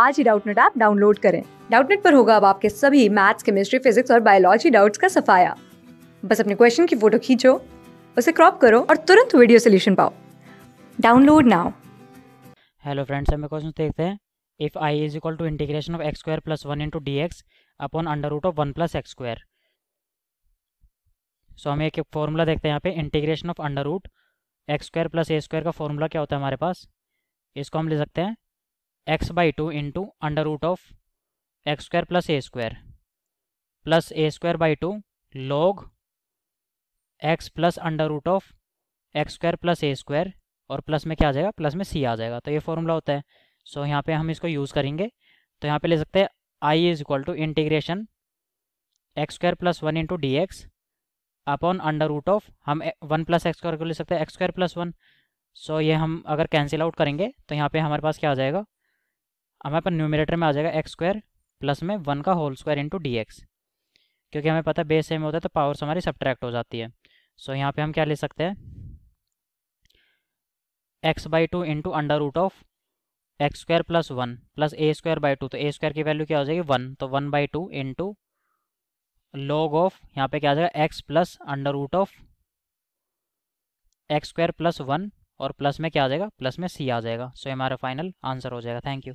आज ही Doubtnut app download करें डाउटनेट पर होगा अब आपके सभी मैथ्स केमिस्ट्री फिजिक्स और बायोलॉजी डाउट्स का सफाया बस अपने क्वेश्चन की फोटो खींचो उसे क्रॉप करो और तुरंत वीडियो सोल्यूशन पाओ डाउनलोड नाउ हेलो फ्रेंड्स हमें क्वेश्चन देखते हैं if I is equal to integration of X square plus one into D X upon under root of one plus X square so हम एक formula देखते हैं यहाँ पे integration of under root X square plus A square का formula क्या होता है हमारे पास इसको हम ले सकते हैं X by two into under root of X square plus A square plus A square by two log X plus under root of X square plus A square और प्लस में क्या आ जाएगा प्लस में सी आ जाएगा तो ये फॉर्मूला होता है सो यहाँ पे हम इसको यूज़ करेंगे तो यहाँ पे ले सकते हैं I is equal to integration X square plus one into D X upon under root of हम वन प्लस एक्स स्क्वायर को ले सकते हैं X square plus one so ये हम अगर कैंसिल आउट करेंगे तो यहाँ पे हमारे पास क्या आ जाएगा हमारे पास न्यूमिनेटर में आ जाएगा एक्स स्क्वायर प्लस में वन का whole square into D X क्योंकि हमें पता है बेस सेम होता है तो पावर्स हमारी सब्ट्रैक्ट हो जाती है सो यहाँ पे हम क्या ले सकते हैं X by two into under root of X square plus one plus A square by two तो ए स्क्वायर की वैल्यू क्या हो जाएगी वन तो one by two into log of यहाँ पे क्या आ जाएगा X plus under root of X square plus one और प्लस में क्या आ जाएगा प्लस में सी आ जाएगा सो so, हमारा फाइनल आंसर हो जाएगा थैंक यू